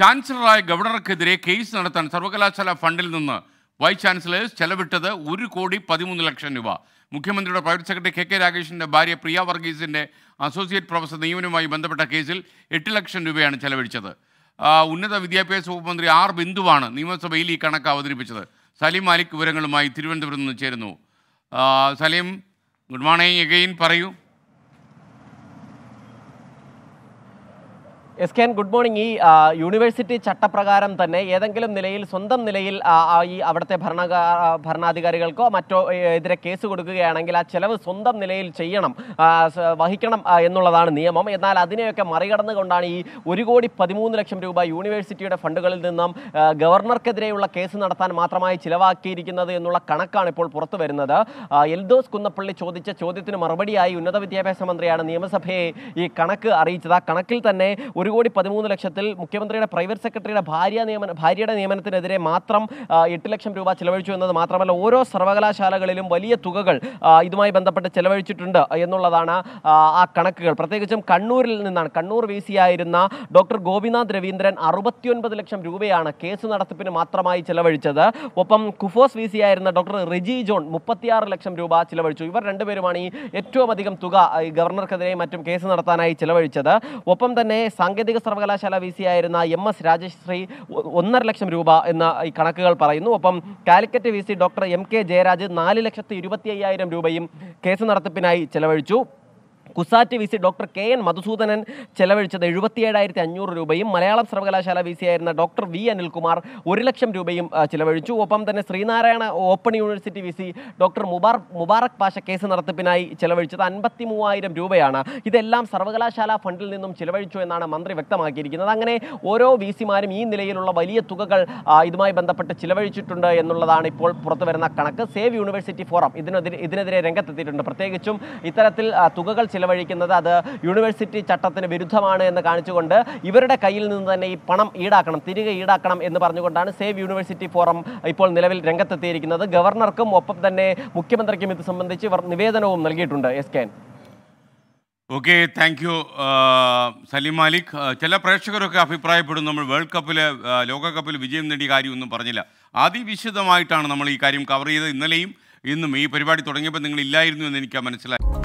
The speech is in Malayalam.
ചാൻസലറായ ഗവർണർക്കെതിരെ കേസ് നടത്താൻ സർവകലാശാല ഫണ്ടിൽ നിന്ന് വൈസ് ചാൻസലേഴ്സ് ചെലവിട്ടത് ഒരു കോടി പതിമൂന്ന് ലക്ഷം രൂപ മുഖ്യമന്ത്രിയുടെ പ്രൈവറ്റ് സെക്രട്ടറി കെ കെ രാഗേഷിൻ്റെ ഭാര്യ പ്രിയ വർഗീസിൻ്റെ അസോസിയേറ്റ് പ്രൊഫസർ നിയമനവുമായി ബന്ധപ്പെട്ട കേസിൽ എട്ട് ലക്ഷം രൂപയാണ് ചെലവഴിച്ചത് ഉന്നത വിദ്യാഭ്യാസ വകുപ്പ് മന്ത്രി ആർ ബിന്ദുവാണ് നിയമസഭയിൽ ഈ കണക്ക് അവതരിപ്പിച്ചത് സലീം മാലിക് വിവരങ്ങളുമായി തിരുവനന്തപുരത്ത് നിന്ന് ചേരുന്നു സലീം ഗുഡ് മോർണിംഗ് എഗെയിൻ പറയൂ എസ് കെ ഗുഡ് മോർണിംഗ് ഈ യൂണിവേഴ്സിറ്റി ചട്ടപ്രകാരം തന്നെ ഏതെങ്കിലും നിലയിൽ സ്വന്തം നിലയിൽ ഈ അവിടുത്തെ ഭരണ ഭരണാധികാരികൾക്കോ മറ്റോ എതിരെ കേസ് കൊടുക്കുകയാണെങ്കിൽ ആ ചെലവ് സ്വന്തം നിലയിൽ ചെയ്യണം വഹിക്കണം എന്നുള്ളതാണ് നിയമം എന്നാൽ അതിനെയൊക്കെ മറികടന്നുകൊണ്ടാണ് ഈ ഒരു കോടി പതിമൂന്ന് ലക്ഷം രൂപ യൂണിവേഴ്സിറ്റിയുടെ ഫണ്ടുകളിൽ നിന്നും ഗവർണർക്കെതിരെയുള്ള കേസ് നടത്താൻ മാത്രമായി ചിലവാക്കിയിരിക്കുന്നത് എന്നുള്ള കണക്കാണ് ഇപ്പോൾ പുറത്തു വരുന്നത് എൽദോസ് കുന്നപ്പള്ളി ചോദിച്ച ചോദ്യത്തിന് മറുപടിയായി ഉന്നത വിദ്യാഭ്യാസ മന്ത്രിയാണ് നിയമസഭയെ ഈ കണക്ക് അറിയിച്ചത് ആ കണക്കിൽ തന്നെ ഒരു ഒരു കോടി പതിമൂന്ന് ലക്ഷത്തിൽ മുഖ്യമന്ത്രിയുടെ പ്രൈവറ്റ് സെക്രട്ടറിയുടെ ഭാര്യ നിയമന ഭാര്യയുടെ നിയമനത്തിനെതിരെ മാത്രം എട്ട് ലക്ഷം രൂപ ചെലവഴിച്ചു എന്നത് മാത്രമല്ല ഓരോ സർവകലാശാലകളിലും വലിയ തുകകൾ ഇതുമായി ബന്ധപ്പെട്ട് ചെലവഴിച്ചിട്ടുണ്ട് എന്നുള്ളതാണ് ആ കണക്കുകൾ പ്രത്യേകിച്ചും കണ്ണൂരിൽ നിന്നാണ് കണ്ണൂർ വി ആയിരുന്ന ഡോക്ടർ ഗോപിനാഥ് രവീന്ദ്രൻ അറുപത്തിയൊൻപത് ലക്ഷം രൂപയാണ് കേസ് നടത്തിപ്പിന് മാത്രമായി ചെലവഴിച്ചത് ഒപ്പം കുഫോസ് വി സി ആയിരുന്ന ഡോക്ടർ റിജി ജോൺ മുപ്പത്തിയാറ് ലക്ഷം രൂപ ചിലവഴിച്ചു ഇവർ രണ്ടുപേരുമാണ് ഈ ഏറ്റവും അധികം തുക ഗവർണർക്കെതിരെ മറ്റും കേസ് നടത്താനായി ചിലവഴിച്ചത് ഒപ്പം തന്നെ സാങ്കേതിക സാങ്കേതിക സർവകലാശാല വി സി ആയിരുന്ന എം എസ് രാജശ്രീ ഒന്നര ലക്ഷം രൂപ എന്ന ഈ കണക്കുകൾ പറയുന്നു ഒപ്പം Calicut V C doctor M K Jayaraj നാല് ലക്ഷത്തി ഇരുപത്തി അയ്യായിരം രൂപയും കേസ് നടത്തിപ്പിനായി ചെലവഴിച്ചു CUSAT V C doctor K N Madhusudanan ചെലവഴിച്ചത് എഴുപത്തിയേഴായിരത്തി അഞ്ഞൂറ് രൂപയും മലയാളം സർവകലാശാല വി സി ആയിരുന്ന ഡോക്ടർ വി അനിൽകുമാർ ഒരു ലക്ഷം രൂപയും ചെലവഴിച്ചു ഒപ്പം തന്നെ Sreenarayana open university V C doctor മുബാർ മുബാറക് പാഷ കേസ് നടത്തിപ്പിനായി ചെലവഴിച്ചത് അൻപത്തി മൂവായിരം രൂപയാണ് ഇതെല്ലാം സർവകലാശാല ഫണ്ടിൽ നിന്നും ചെലവഴിച്ചു എന്നാണ് മന്ത്രി വ്യക്തമാക്കിയിരിക്കുന്നത് അങ്ങനെ ഓരോ വി സിമാരും ഈ നിലയിലുള്ള വലിയ തുകകൾ ഇതുമായി ബന്ധപ്പെട്ട് ചിലവഴിച്ചിട്ടുണ്ട് എന്നുള്ളതാണ് ഇപ്പോൾ വരുന്ന കണക്ക് സേവ് യൂണിവേഴ്സിറ്റി ഫോറം ഇതിനെതിരെ ഇതിനെതിരെ രംഗത്തെത്തിയിട്ടുണ്ട് പ്രത്യേകിച്ചും ഇത്തരത്തിൽ തുകകൾ ചിലവഴിക്കുന്നത് അത് യൂണിവേഴ്സിറ്റി ചട്ടത്തിന് വിരുദ്ധമാണ് എന്ന് കാണിച്ചുകൊണ്ട് ഇവരുടെ കയ്യിൽ നിന്ന് തന്നെ ഈ പണം ഈടാക്കണം തിരികെ ഈടാക്കണം എന്ന് പറഞ്ഞുകൊണ്ടാണ് സേവ് യൂണിവേഴ്സിറ്റി ഫോറം ഇപ്പോൾ നിലവിൽ രംഗത്തെത്തിയിരിക്കുന്നത് ഗവർണർക്കും ഒപ്പം തന്നെ മുഖ്യമന്ത്രിക്കും ഇത് സംബന്ധിച്ച് ഇവർ നിവേദനവും നൽകിയിട്ടുണ്ട് S K okay thank you Salim Malik ചില പ്രേക്ഷകരൊക്കെ അഭിപ്രായപ്പെടുന്നു നമ്മൾ വേൾഡ് കപ്പിൽ ലോകകപ്പിൽ വിജയം നേടിയ കാര്യമൊന്നും പറഞ്ഞില്ല അതിവിശദമായിട്ടാണ് നമ്മൾ ഈ കാര്യം കവർ ചെയ്തത് ഇന്നലെയും ഇന്നും ഈ പരിപാടി തുടങ്ങിയപ്പോൾ നിങ്ങളില്ലായിരുന്നു എന്ന് എനിക്ക് മനസ്സിലായി